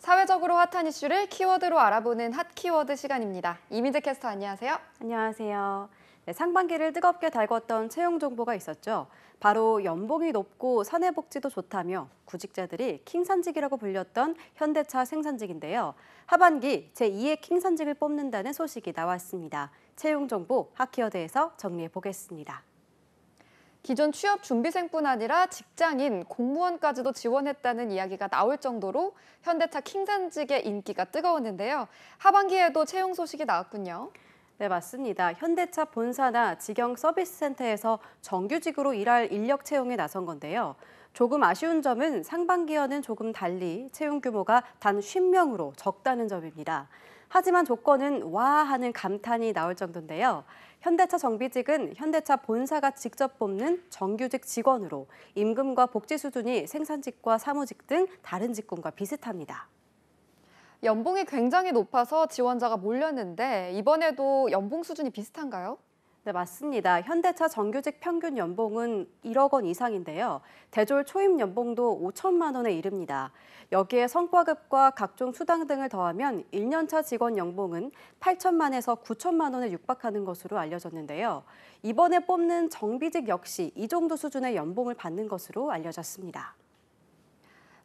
사회적으로 핫한 이슈를 키워드로 알아보는 핫 키워드 시간입니다. 이민재 캐스터 안녕하세요. 안녕하세요. 네, 상반기를 뜨겁게 달궜던 채용 정보가 있었죠. 바로 연봉이 높고 사내복지도 좋다며 구직자들이 킹산직이라고 불렸던 현대차 생산직인데요. 하반기 제2의 킹산직을 뽑는다는 소식이 나왔습니다. 채용 정보 핫키워드에서 정리해 보겠습니다. 기존 취업 준비생뿐 아니라 직장인, 공무원까지도 지원했다는 이야기가 나올 정도로 현대차 킹산직의 인기가 뜨거웠는데요. 하반기에도 채용 소식이 나왔군요. 네, 맞습니다. 현대차 본사나 직영 서비스 센터에서 정규직으로 일할 인력 채용에 나선 건데요. 조금 아쉬운 점은 상반기와는 조금 달리 채용 규모가 단 10명으로 적다는 점입니다. 하지만 조건은 와 하는 감탄이 나올 정도인데요. 현대차 정비직은 현대차 본사가 직접 뽑는 정규직 직원으로 임금과 복지 수준이 생산직과 사무직 등 다른 직군과 비슷합니다. 연봉이 굉장히 높아서 지원자가 몰렸는데 이번에도 연봉 수준이 비슷한가요? 네, 맞습니다. 현대차 정규직 평균 연봉은 1억 원 이상인데요. 대졸 초임 연봉도 5천만 원에 이릅니다. 여기에 성과급과 각종 수당 등을 더하면 1년차 직원 연봉은 8천만에서 9천만 원에 육박하는 것으로 알려졌는데요. 이번에 뽑는 정비직 역시 이 정도 수준의 연봉을 받는 것으로 알려졌습니다.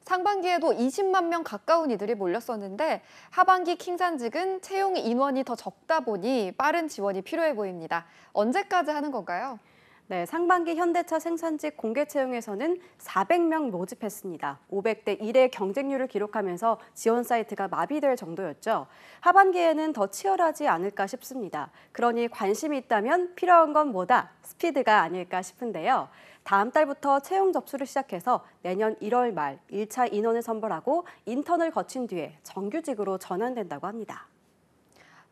상반기에도 20만 명 가까운 이들이 몰렸었는데 하반기 킹산직은 채용 인원이 더 적다 보니 빠른 지원이 필요해 보입니다. 언제까지 하는 건가요? 네, 상반기 현대차 생산직 공개 채용에서는 400명 모집했습니다. 500대 1의 경쟁률을 기록하면서 지원 사이트가 마비될 정도였죠. 하반기에는 더 치열하지 않을까 싶습니다. 그러니 관심이 있다면 필요한 건 뭐다? 스피드가 아닐까 싶은데요. 다음 달부터 채용 접수를 시작해서 내년 1월 말 1차 인원을 선발하고 인턴을 거친 뒤에 정규직으로 전환된다고 합니다.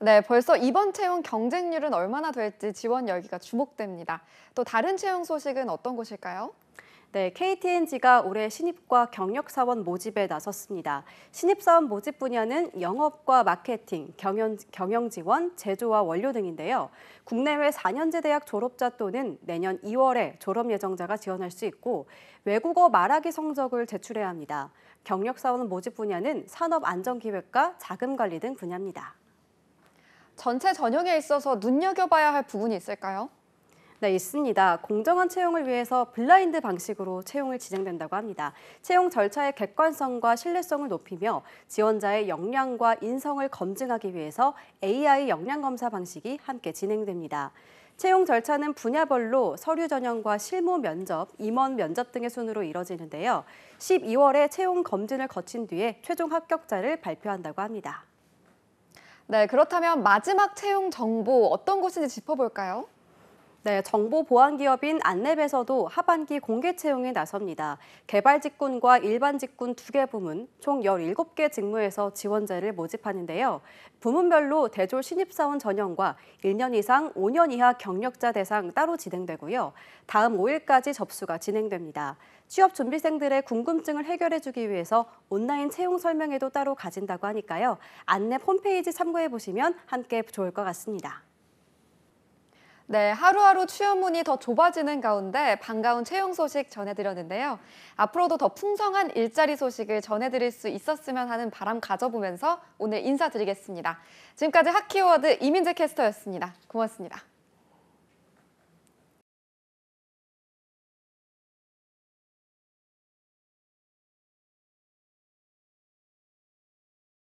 네, 벌써 이번 채용 경쟁률은 얼마나 될지 지원 열기가 주목됩니다. 또 다른 채용 소식은 어떤 곳일까요? 네, KTNG가 올해 신입과 경력사원 모집에 나섰습니다. 신입사원 모집 분야는 영업과 마케팅, 경영, 경영지원, 제조와 원료 등인데요. 국내외 4년제 대학 졸업자 또는 내년 2월에 졸업 예정자가 지원할 수 있고 외국어 말하기 성적을 제출해야 합니다. 경력사원 모집 분야는 산업안전기획과 자금관리 등 분야입니다. 전체 전형에 있어서 눈여겨봐야 할 부분이 있을까요? 네, 있습니다. 공정한 채용을 위해서 블라인드 방식으로 채용을 진행된다고 합니다. 채용 절차의 객관성과 신뢰성을 높이며 지원자의 역량과 인성을 검증하기 위해서 AI 역량 검사 방식이 함께 진행됩니다. 채용 절차는 분야별로 서류 전형과 실무 면접, 임원 면접 등의 순으로 이뤄지는데요. 12월에 채용 검진을 거친 뒤에 최종 합격자를 발표한다고 합니다. 네, 그렇다면 마지막 채용 정보 어떤 곳인지 짚어볼까요? 네, 정보 보안 기업인 안랩에서도 하반기 공개 채용에 나섭니다. 개발 직군과 일반 직군 두 개 부문, 총 17개 직무에서 지원자를 모집하는데요. 부문별로 대졸 신입사원 전형과 1년 이상 5년 이하 경력자 대상 따로 진행되고요. 다음 5일까지 접수가 진행됩니다. 취업 준비생들의 궁금증을 해결해주기 위해서 온라인 채용 설명회도 따로 가진다고 하니까요. 안내 홈페이지 참고해보시면 함께 좋을 것 같습니다. 네, 하루하루 취업문이 더 좁아지는 가운데 반가운 채용 소식 전해드렸는데요. 앞으로도 더 풍성한 일자리 소식을 전해드릴 수 있었으면 하는 바람 가져보면서 오늘 인사드리겠습니다. 지금까지 핫키워드 이민재 캐스터였습니다. 고맙습니다.